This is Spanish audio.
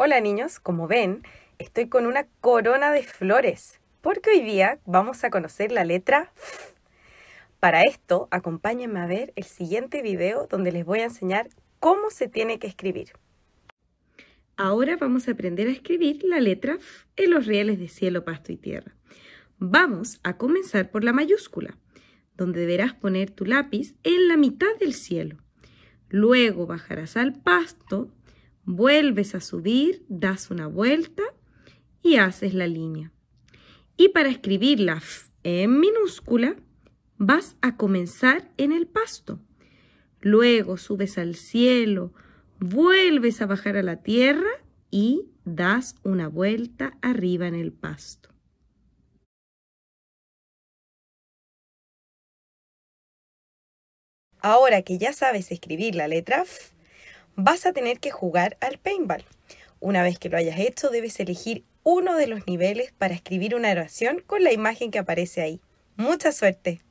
Hola niños, como ven, estoy con una corona de flores, porque hoy día vamos a conocer la letra F. Para esto, acompáñenme a ver el siguiente video donde les voy a enseñar cómo se tiene que escribir. Ahora vamos a aprender a escribir la letra F en los reales de cielo, pasto y tierra. Vamos a comenzar por la mayúscula, donde deberás poner tu lápiz en la mitad del cielo. Luego bajarás al pasto vuelves a subir, das una vuelta y haces la línea. Y para escribir la F en minúscula, vas a comenzar en el pasto. Luego subes al cielo, vuelves a bajar a la tierra y das una vuelta arriba en el pasto. Ahora que ya sabes escribir la letra F, vas a tener que jugar al paintball. Una vez que lo hayas hecho, debes elegir uno de los niveles para escribir una oración con la imagen que aparece ahí. ¡Mucha suerte!